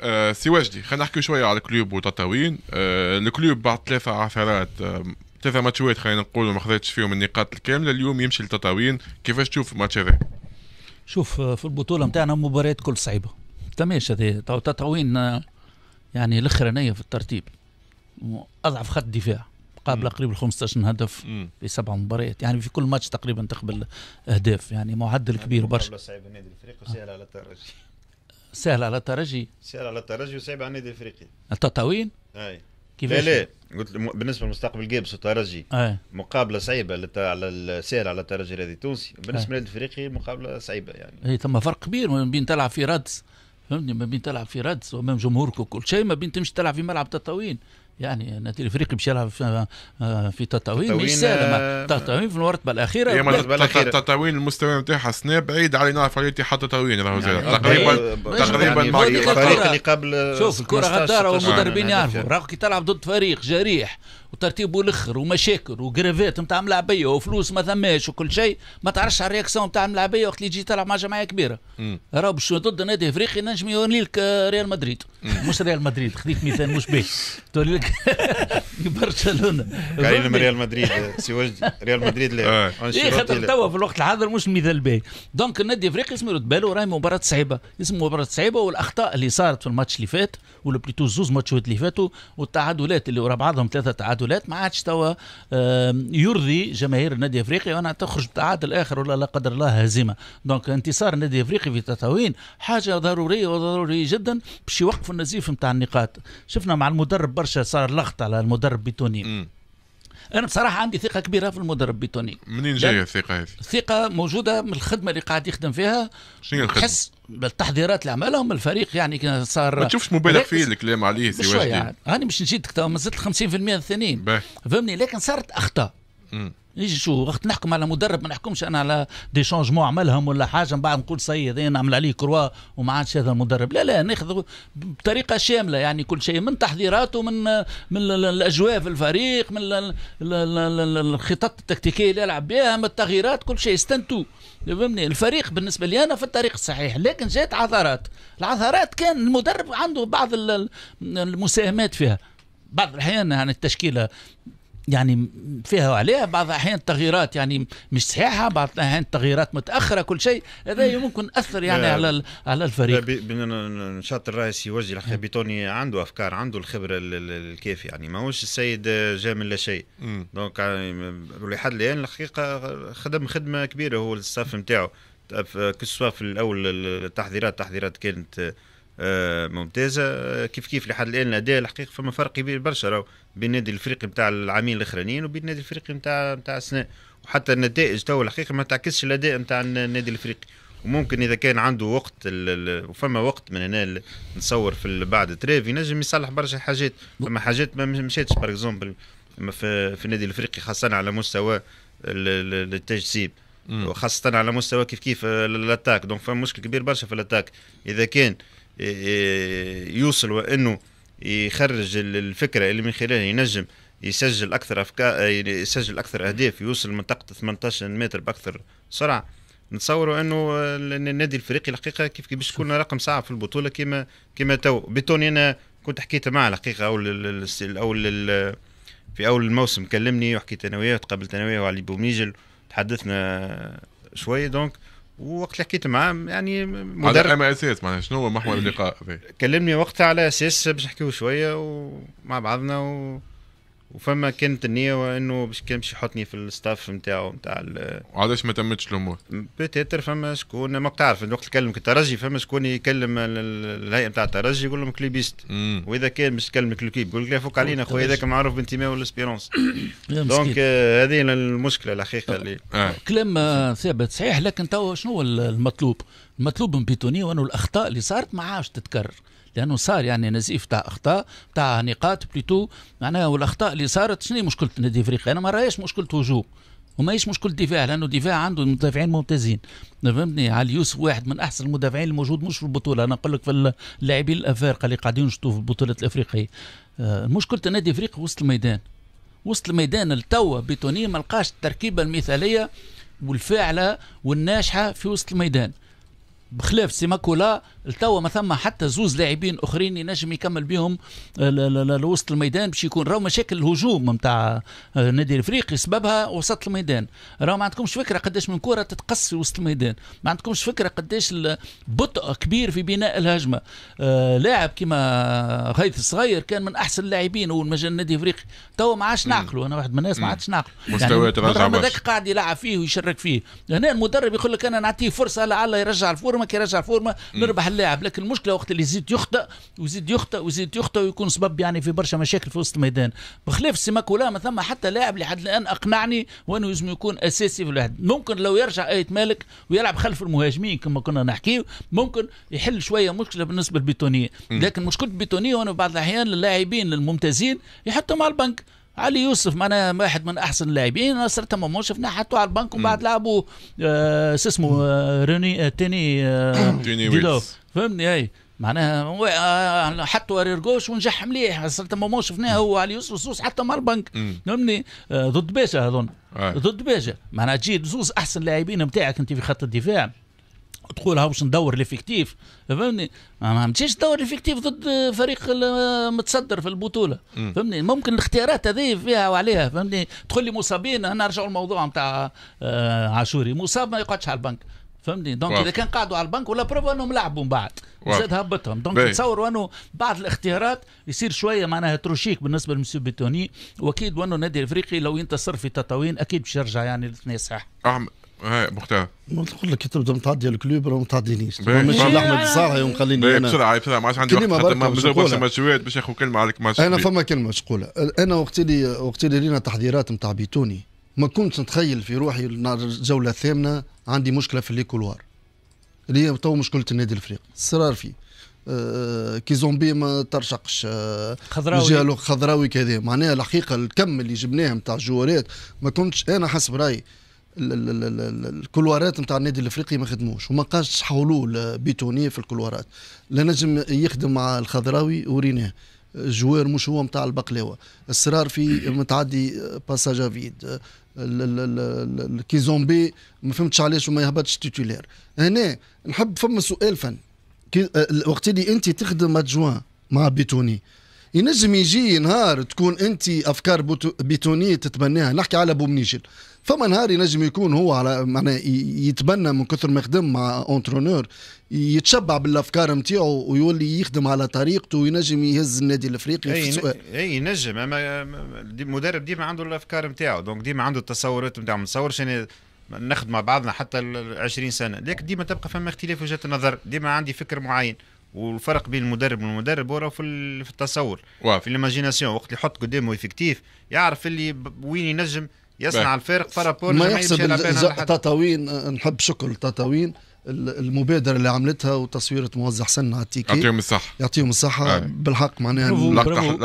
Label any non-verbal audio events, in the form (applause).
آه، سي واجدي خلينا نحكي شويه على الكلوب وتطاوين آه، الكلوب بعد ثلاثة عثرات آه، ثلاثة ماتشات خلينا نقول ما خذتش فيهم النقاط الكامله اليوم يمشي لتطاوين كيفاش تشوف الماتش هذا؟ شوف في البطوله نتاعنا مباريات كل صعيبه تماش هذا تطاوين يعني الاخرانيه في الترتيب اضعف خط دفاع قابل قريب ال 15 هدف في سبع مباريات يعني في كل ماتش تقريبا تقبل اهداف يعني معدل كبير برشا صعيبه نادي الافريقي وسهل على الترجي سهل على الترجي سهل على الترجي وصعيب على النادي الافريقي التطاوين؟ اي كيفاش؟ لا لا قلت بالنسبه لمستقبل جابس والترجي مقابله صعيبه لت... على السهل على الترجي الرياضي التونسي بالنسبه للنادي الافريقي مقابله صعيبه يعني اي ثم فرق كبير ما بين تلعب في رادس فهمتني ما بين تلعب في رادس وامام جمهورك وكل شيء ما بين تمشي تلعب في ملعب تطاوين يعني نادي الافريقي مشى لها في, آه، في تطاوين مش سهله آه، تطاوين في المرتبه الاخيره هي المرتبه الاخيره تطاوين المستوى نتاعها سناب بعيد علينا عفريتي حتى تطاوين راهو يعني تقريبا تقريبا الفريق يعني اللي قبل شوف الكره غدار والمدربين آه، يعرفوا راهو كي تلعب ضد فريق جريح وترتيب والاخر ومشاكل وجرافات نتاع ملاعبيه وفلوس ما ثماش وكل شيء ما تعرفش على الرياكسيون نتاع الملاعبيه وقت اللي تجي تلعب مع جماعه كبيره راهو باش ضد نادي افريقي نجم يوني لك آه، ريال مدريد مش ريال مدريد خذيت مثال مش باهي تولي لك (laughs) برشلونه قايل ريال مدريد آه، سي وجدي ريال مدريد لا آه. اي خاطر توا في الوقت الحاضر مش مثال باهي دونك النادي الافريقي اسمه يرد باله راهي مباراه صعيبه اسمه مباراه صعيبه والاخطاء اللي صارت في الماتش اللي فات ولا بليتو زوز ماتشات اللي فاتوا والتعادلات اللي ورا بعضهم ثلاثه تعادلات التبادلات ما عادش توا يرضي جماهير النادي الافريقي وانا تخرج بتعادل اخر ولا لا قدر الله هزيمه دونك انتصار النادي الافريقي في تطاوين حاجه ضروريه وضروريه جدا باش يوقفوا النزيف نتاع النقاط شفنا مع المدرب برشا صار لغط على المدرب بتوني انا بصراحه عندي ثقه كبيره في المدرب بيتوني منين جايه الثقه هذه الثقه موجوده من الخدمه اللي قاعد يخدم فيها شنو الخدمه بالتحضيرات اللي عملهم الفريق يعني كان صار ما تشوفش مبالغ فيه الكلام عليه سي شوية يعني. انا مش نجيتك ما مازلت 50% الثانيين فهمني لكن صارت اخطاء نيجي شو وقت نحكم على مدرب ما نحكمش انا على دي شونجمون عملهم ولا حاجه من بعد نقول سيد انا إيه، نعمل عليه كروا وما عادش هذا المدرب لا لا ناخذ بطريقه شامله يعني كل شيء من تحضيراته من من الاجواء في الفريق من الخطط التكتيكيه اللي يلعب بها من التغييرات كل شيء استنتو فهمني الفريق بالنسبه لي انا في الطريق الصحيح لكن جات عثرات العثرات كان المدرب عنده بعض المساهمات فيها بعض الاحيان يعني التشكيله يعني فيها وعليها بعض الاحيان التغييرات يعني مش صحيحه بعض الاحيان التغييرات متاخره كل شيء هذا ممكن اثر يعني نعم. على على الفريق نشاط الرئيس يوجه الحقيقه نعم. بيتوني عنده افكار عنده الخبره الكافيه يعني ماهوش السيد جا من لا شيء دونك لحد الان الحقيقه خدم خدمه كبيره هو الستاف نتاعو كسوا في الاول التحضيرات التحذيرات كانت آه، ممتازه آه، كيف كيف لحد الان الاداء الحقيقه فما فرق كبير برشا بين النادي الافريقي نتاع العامين الاخرانيين وبين النادي الافريقي نتاع نتاع السنه وحتى النتائج تو الحقيقه ما تعكسش الاداء نتاع النادي الافريقي وممكن اذا كان عنده وقت وفما وقت من هنا نتصور في بعد تريف ينجم يصلح برشا حاجات فما حاجات ما مشاتش باغ اكزومبل في النادي الافريقي خاصه على مستوى التجسيب وخاصه على مستوى كيف كيف الاتاك دونك فما مشكل كبير برشا في الاتاك اذا كان يوصل وانه يخرج الفكره اللي من خلالها ينجم يسجل اكثر افكار يسجل اكثر اهداف يوصل منطقه 18 متر باكثر سرعه نتصوروا انه النادي الافريقي الحقيقه كيف كيف باش يكون رقم صعب في البطوله كما كما تو بتوني انا كنت حكيت معه الحقيقه اول الاول في اول الموسم كلمني وحكيت انا وياه تقابلت انا وياه وعلي بوميجل تحدثنا شويه دونك وقت اللي حكيت معاه يعني مدرب على اما اساس معناها شنو هو محور إيه. اللقاء كلمني وقتها على اساس باش نحكيو شويه ومع بعضنا و... وفما كانت النية انه باش كان باش يحطني في الستاف نتاعو نتاع وعلاش ما تمتش الامور؟ بتيتر فما شكون ما تعرف الوقت تكلمك الترجي فما شكون يكلم الهيئة نتاع الترجي يقول لهم كليبيست واذا كان باش تكلمك الكليب يقول لك لا فوق علينا خويا هذاك معروف بانتماء والاسبيرونس دونك (coughs) آه، هذه المشكله الحقيقه اللي آه. كلام آه، ثابت صحيح لكن تو شنو المطلوب؟ المطلوب من بيتوني وانه الاخطاء اللي صارت ما عادش تتكرر لانه صار يعني نزيف تاع اخطاء تاع نقاط بليتو معناها والاخطاء اللي صارت شنو مشكله نادي افريقيا انا ما رايش مشكله هجوم وماهيش مشكل دفاع لانه الدفاع عنده مدافعين ممتازين فهمتني علي يوسف واحد من احسن المدافعين الموجود مش في البطوله انا نقول لك في اللاعبين الافارقه اللي قاعدين يشوفوا في البطوله الافريقيه آه، مشكله نادي افريقيا وسط الميدان وسط الميدان التوا بيتوني ما لقاش التركيبه المثاليه والفاعله والناجحه في وسط الميدان بخلاف سيماكولا التوا ما ثم حتى زوز لاعبين اخرين ينجم يكمل بهم آه، لوسط الميدان باش يكون راهو مشاكل الهجوم نتاع النادي آه، الافريقي سببها وسط الميدان راهو ما عندكمش فكره قداش من كره تتقص في وسط الميدان ما عندكمش فكره قداش بطء كبير في بناء الهجمه آه، لاعب كما غيث الصغير كان من احسن اللاعبين اول ما جا النادي الافريقي توا ما عادش نعقله انا واحد من الناس ما عادش نعقله مستوى يعني هذاك قاعد يلعب فيه ويشرك فيه هنا المدرب يقول لك انا نعطيه فرصه لعله يرجع الفورم الفورمه كي يرجع الفورمه نربح اللاعب لكن المشكله وقت اللي يزيد يخطا ويزيد يخطا ويزيد يخطا ويكون سبب يعني في برشا مشاكل في وسط الميدان بخلاف سيماكولا ما ثم حتى لاعب لحد الان اقنعني وانه لازم يكون اساسي في الواحد ممكن لو يرجع ايت مالك ويلعب خلف المهاجمين كما كنا نحكيه ممكن يحل شويه مشكله بالنسبه للبيتونيه لكن مشكله البيتونيه وانا بعض الاحيان اللاعبين الممتازين يحطهم على البنك علي يوسف معنا واحد من احسن اللاعبين نصرتها ما شفناه حطوه على البنك ومن بعد لعبوا آه اسمه آه روني آه، تيني آه (clears throat) فهمني اي معناها آه، آه، حطوا ارير ونجح مليح صرت ما شفناه هو علي يوسف زوز حتى مع البنك فهمني ضد باشا هذون ضد باشا معناها تجي زوز احسن لاعبين نتاعك انت في خط الدفاع تقول باش ندور ليفيكتيف فهمني ما تجيش تدور ليفيكتيف ضد فريق متصدر في البطوله فهمني ممكن الاختيارات هذه فيها وعليها فهمني تقول لي مصابين هنا نرجعوا الموضوع نتاع آه، عاشوري مصاب ما يقعدش على البنك فهمني دونك اذا كان قعدوا على البنك ولا بروف انهم لعبوا من بعد زاد هبطهم دونك نتصور انه بعض الاختيارات يصير شويه معناها تروشيك بالنسبه لمسيو بيتوني واكيد وانه النادي الافريقي لو ينتصر في تطاوين اكيد باش يرجع يعني الاثنين صحيح هاي مختار نقول لك تبدا متاع ديال الكلوب راه ما تعطينيش ماشي الزهر الصالح ومخليني انا بسرعه بسرعه ما عادش عندي وقت حتى ما شويه باش ياخذ كلمه عليك ماتش انا فما كلمه نقولها انا وقت اللي وقت اللي رينا تحذيرات نتاع بيتوني ما كنت نتخيل في روحي الجوله الثامنه عندي مشكله في ليكولوار اللي هي تو مشكله النادي الافريقي صرار فيه أه، أه، كي زومبي ما ترشقش أه، خضراوي خضراوي كذا معناها الحقيقه الكم اللي جبناه نتاع الجوارات ما كنتش انا حسب رايي الكلوارات نتاع النادي الافريقي ما خدموش وما قاش حلول بيتونيه في الكلوارات لا نجم يخدم مع الخضراوي وريناه جوار مش هو نتاع البقلاوه السرار في متعدي باساجا فيد الكيزومبي ما فهمتش علاش وما يهبطش تيتولير هنا نحب فما سؤال فن آه، وقت اللي انت تخدم ادجوان مع بيتوني ينجم يجي نهار تكون انت افكار بيتونيه تتبناها نحكي على بومنيجل فما نهار ينجم يكون هو على معناه يتبنى من كثر ما يخدم مع اونترونور يتشبع بالافكار نتاعو ويولي يخدم على طريقته وينجم يهز النادي الافريقي أي في السؤال اي ينجم اما المدرب ديما عنده الافكار نتاعو دونك ديما عنده التصورات نتاعو ما نتصورش انا نخدم مع بعضنا حتى 20 سنه لكن ديما تبقى فما اختلاف وجهات النظر ديما عندي فكر معين والفرق بين المدرب والمدرب وراه في التصور واو. في الايماجيناسيون وقت اللي يحط قدامه افكتيف يعرف اللي وين ينجم يصنع بقى. الفارق بارابور ما يحسب تطاوين آه، نحب شكر تطاوين المبادرة اللي عملتها وتصويرة موزع حسن على التيكي يعطيهم الصحة يعطيهم الصحة بالحق معناها